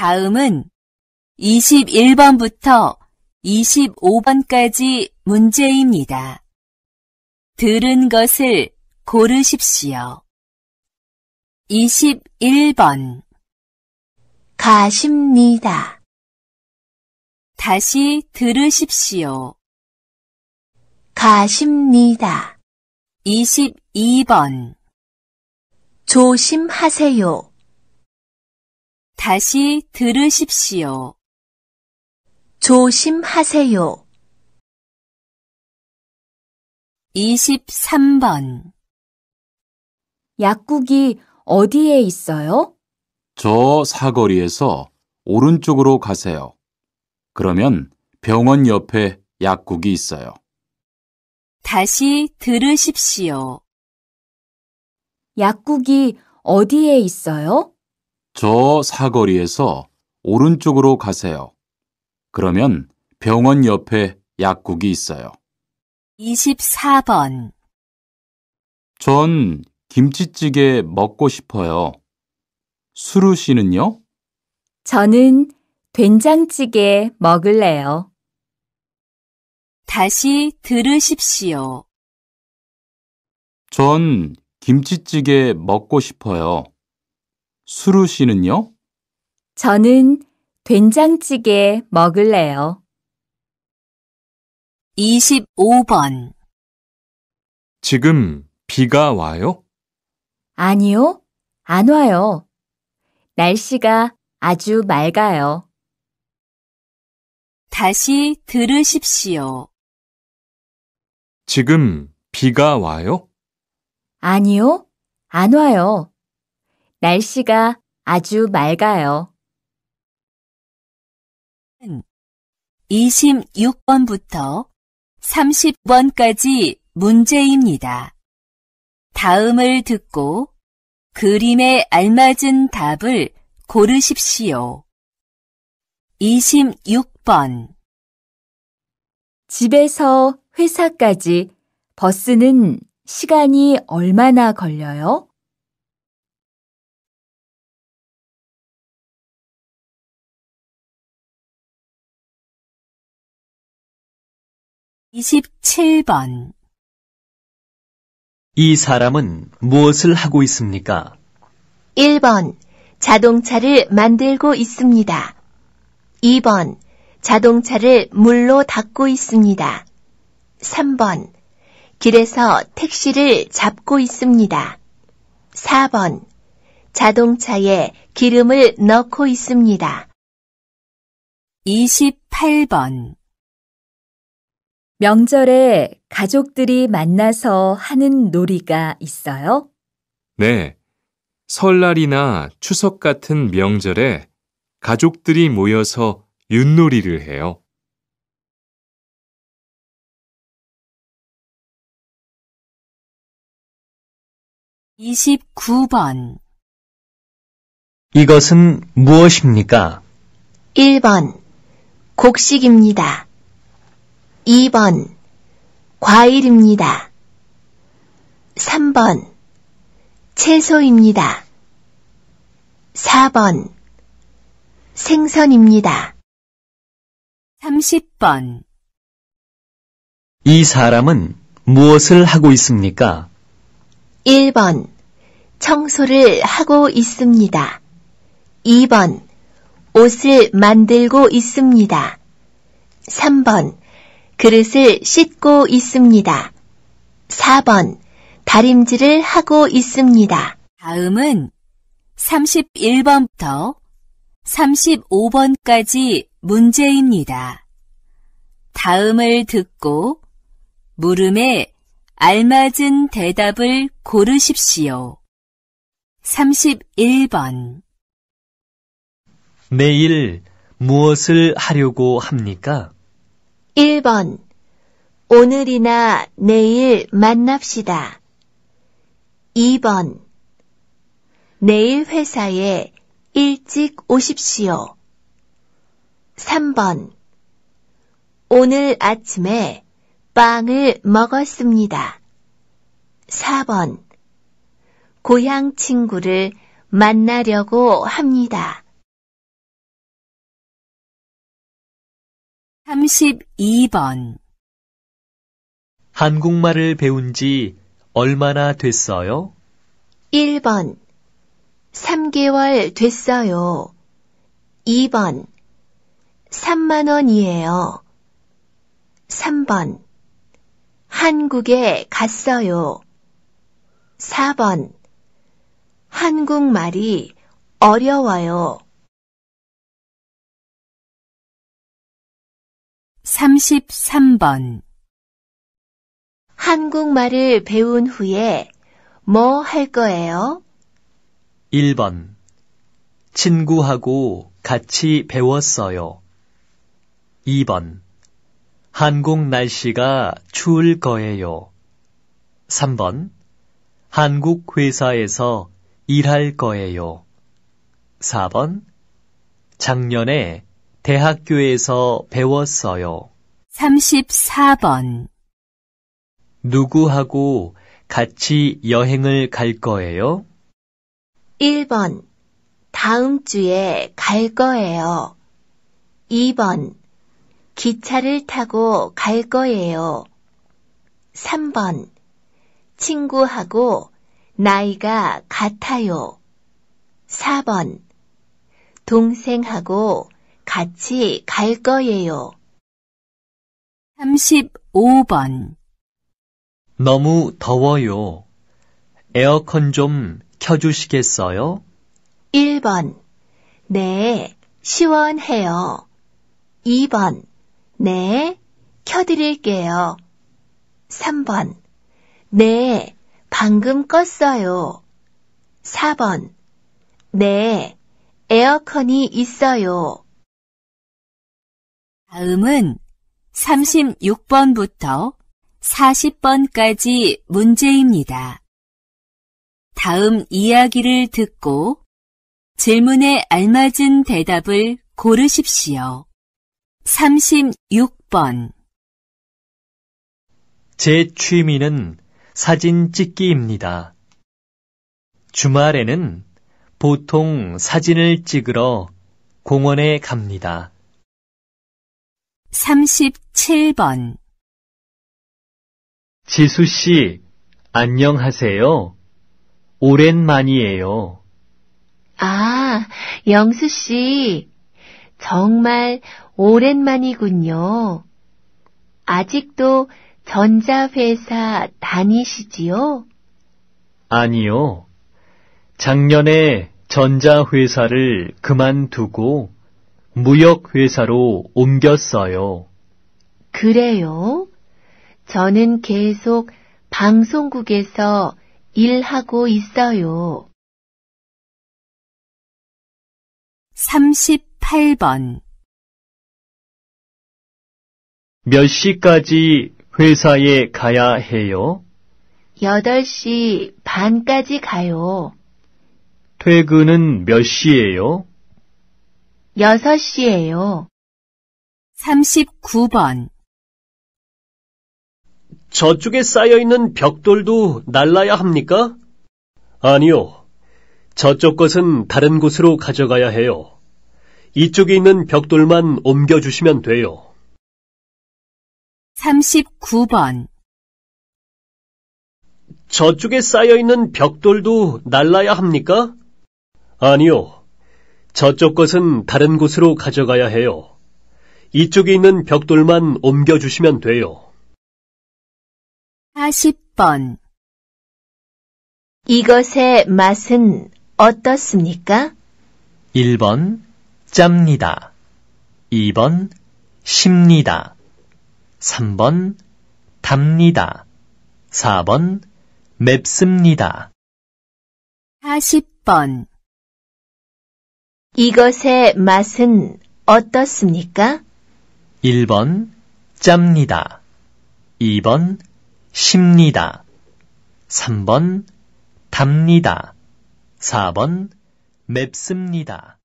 다음은 21번부터 25번까지 문제입니다. 들은 것을 고르십시오. 21번 가십니다. 다시 들으십시오. 가십니다. 22번 조심하세요. 다시 들으십시오. 조심하세요. 23번 약국이 어디에 있어요? 저 사거리에서 오른쪽으로 가세요. 그러면 병원 옆에 약국이 있어요. 다시 들으십시오. 약국이 어디에 있어요? 저 사거리에서 오른쪽으로 가세요. 그러면 병원 옆에 약국이 있어요. 24번 전 김치찌개 먹고 싶어요. 수루 씨는요? 저는 된장찌개 먹을래요. 다시 들으십시오. 전 김치찌개 먹고 싶어요. 수루 씨는요? 저는 된장찌개 먹을래요. 25번 지금 비가 와요? 아니요, 안 와요. 날씨가 아주 맑아요. 다시 들으십시오. 지금 비가 와요? 아니요, 안 와요. 날씨가 아주 맑아요. 26번부터 30번까지 문제입니다. 다음을 듣고 그림에 알맞은 답을 고르십시오. 26번 집에서 회사까지 버스는 시간이 얼마나 걸려요? 27번 이 사람은 무엇을 하고 있습니까? 1번 자동차를 만들고 있습니다. 2번 자동차를 물로 닦고 있습니다. 3번 길에서 택시를 잡고 있습니다. 4번 자동차에 기름을 넣고 있습니다. 28번 명절에 가족들이 만나서 하는 놀이가 있어요? 네. 설날이나 추석 같은 명절에 가족들이 모여서 윷놀이를 해요. 이십번 이것은 무엇입니까? 1번 곡식입니다. 2번 과일입니다. 3번 채소입니다. 4번 생선입니다. 30번 이 사람은 무엇을 하고 있습니까? 1번 청소를 하고 있습니다. 2번 옷을 만들고 있습니다. 3번 그릇을 씻고 있습니다. 4번. 다림질을 하고 있습니다. 다음은 31번부터 35번까지 문제입니다. 다음을 듣고 물음에 알맞은 대답을 고르십시오. 31번 내일 무엇을 하려고 합니까? 1번 오늘이나 내일 만납시다. 2번 내일 회사에 일찍 오십시오. 3번 오늘 아침에 빵을 먹었습니다. 4번 고향 친구를 만나려고 합니다. 32번 한국말을 배운 지 얼마나 됐어요? 1번 3개월 됐어요. 2번 3만 원이에요. 3번 한국에 갔어요. 4번 한국말이 어려워요. 33번 한국말을 배운 후에 뭐 할 거예요? 1번 친구하고 같이 배웠어요. 2번 한국 날씨가 추울 거예요. 3번 한국 회사에서 일할 거예요. 4번 작년에 대학교에서 배웠어요. 34번 누구하고 같이 여행을 갈 거예요? 1번. 다음 주에 갈 거예요. 2번. 기차를 타고 갈 거예요. 3번. 친구하고 나이가 같아요. 4번. 동생하고 같이 갈 거예요. 35번 너무 더워요. 에어컨 좀 켜주시겠어요? 1번. 네, 시원해요. 2번. 네, 켜드릴게요. 3번. 네, 방금 껐어요. 4번. 네, 에어컨이 있어요. 다음은 36번부터 40번까지 문제입니다. 다음 이야기를 듣고 질문에 알맞은 대답을 고르십시오. 36번 제 취미는 사진 찍기입니다. 주말에는 보통 사진을 찍으러 공원에 갑니다. 37번 지수 씨, 안녕하세요. 오랜만이에요. 아, 영수 씨. 정말 오랜만이군요. 아직도 전자회사 다니시지요? 아니요. 작년에 전자회사를 그만두고 무역회사로 옮겼어요. 그래요? 저는 계속 방송국에서 일하고 있어요. 38번 몇 시까지 회사에 가야 해요? 8시 반까지 가요. 퇴근은 몇 시예요? 6 시예요. 39번 저쪽에 쌓여있는 벽돌도 날라야 합니까? 아니요. 저쪽 것은 다른 곳으로 가져가야 해요. 이쪽에 있는 벽돌만 옮겨주시면 돼요. 39번 저쪽에 쌓여있는 벽돌도 날라야 합니까? 아니요. 저쪽 것은 다른 곳으로 가져가야 해요. 이쪽에 있는 벽돌만 옮겨주시면 돼요. 40번 이것의 맛은 어떻습니까? 1번 짭니다. 2번 쉽니다. 3번 답니다. 4번 맵습니다. 40번 이것의 맛은 어떻습니까? 1번 짭니다. 2번 십니다. 3번 답니다. 4번 맵습니다.